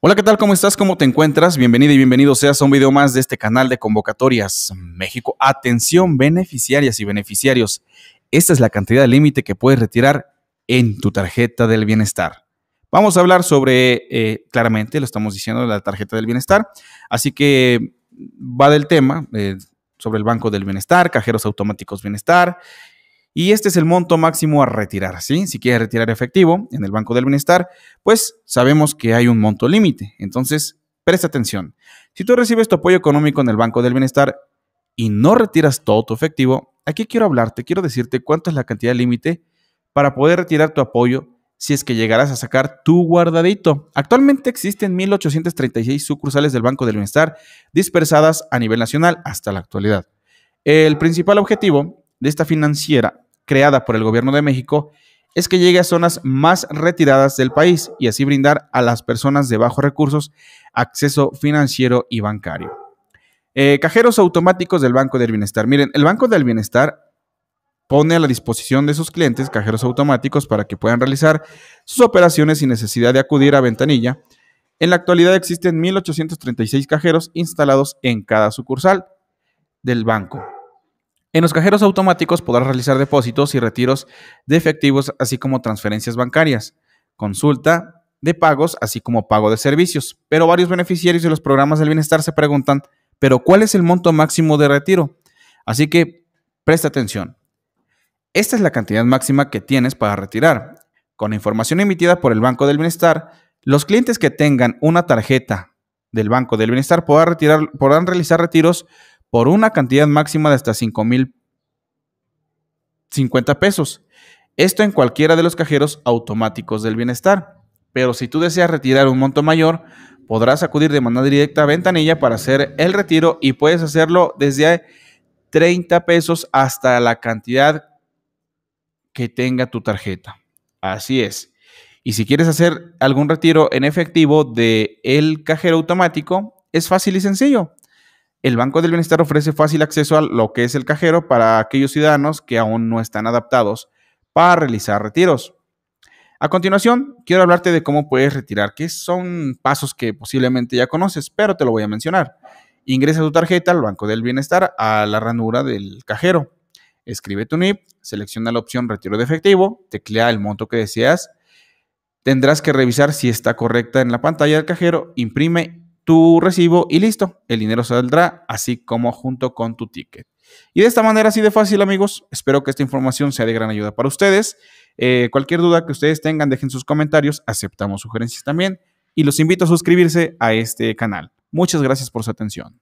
Hola, ¿qué tal? ¿Cómo estás? ¿Cómo te encuentras? Bienvenido y bienvenido seas a un video más de este canal de convocatorias México. Atención, beneficiarias y beneficiarios. Esta es la cantidad límite que puedes retirar en tu tarjeta del bienestar. Vamos a hablar sobre, eh, claramente, lo estamos diciendo, la tarjeta del bienestar. Así que va del tema eh, sobre el Banco del Bienestar, cajeros automáticos bienestar, y este es el monto máximo a retirar, ¿sí? Si quieres retirar efectivo en el Banco del Bienestar, pues sabemos que hay un monto límite. Entonces, presta atención. Si tú recibes tu apoyo económico en el Banco del Bienestar y no retiras todo tu efectivo, aquí quiero hablarte, quiero decirte cuánta es la cantidad límite para poder retirar tu apoyo si es que llegarás a sacar tu guardadito. Actualmente existen 1.836 sucursales del Banco del Bienestar dispersadas a nivel nacional hasta la actualidad. El principal objetivo de esta financiera creada por el gobierno de México es que llegue a zonas más retiradas del país y así brindar a las personas de bajos recursos acceso financiero y bancario. Eh, cajeros automáticos del Banco del Bienestar. Miren, el Banco del Bienestar pone a la disposición de sus clientes cajeros automáticos para que puedan realizar sus operaciones sin necesidad de acudir a ventanilla. En la actualidad existen 1.836 cajeros instalados en cada sucursal del banco. En los cajeros automáticos podrás realizar depósitos y retiros de efectivos, así como transferencias bancarias, consulta de pagos, así como pago de servicios. Pero varios beneficiarios de los programas del bienestar se preguntan, ¿pero cuál es el monto máximo de retiro? Así que presta atención. Esta es la cantidad máxima que tienes para retirar. Con información emitida por el Banco del Bienestar, los clientes que tengan una tarjeta del Banco del Bienestar podrán, podrán realizar retiros por una cantidad máxima de hasta 5.050 pesos. Esto en cualquiera de los cajeros automáticos del bienestar. Pero si tú deseas retirar un monto mayor, podrás acudir de manera directa a Ventanilla para hacer el retiro y puedes hacerlo desde 30 pesos hasta la cantidad que tenga tu tarjeta. Así es. Y si quieres hacer algún retiro en efectivo de el cajero automático, es fácil y sencillo. El Banco del Bienestar ofrece fácil acceso a lo que es el cajero para aquellos ciudadanos que aún no están adaptados para realizar retiros. A continuación, quiero hablarte de cómo puedes retirar, que son pasos que posiblemente ya conoces, pero te lo voy a mencionar. Ingresa tu tarjeta al Banco del Bienestar a la ranura del cajero. Escribe tu NIP, selecciona la opción retiro de efectivo, teclea el monto que deseas. Tendrás que revisar si está correcta en la pantalla del cajero, imprime tu recibo y listo, el dinero saldrá así como junto con tu ticket. Y de esta manera, así de fácil, amigos, espero que esta información sea de gran ayuda para ustedes. Eh, cualquier duda que ustedes tengan, dejen sus comentarios, aceptamos sugerencias también y los invito a suscribirse a este canal. Muchas gracias por su atención.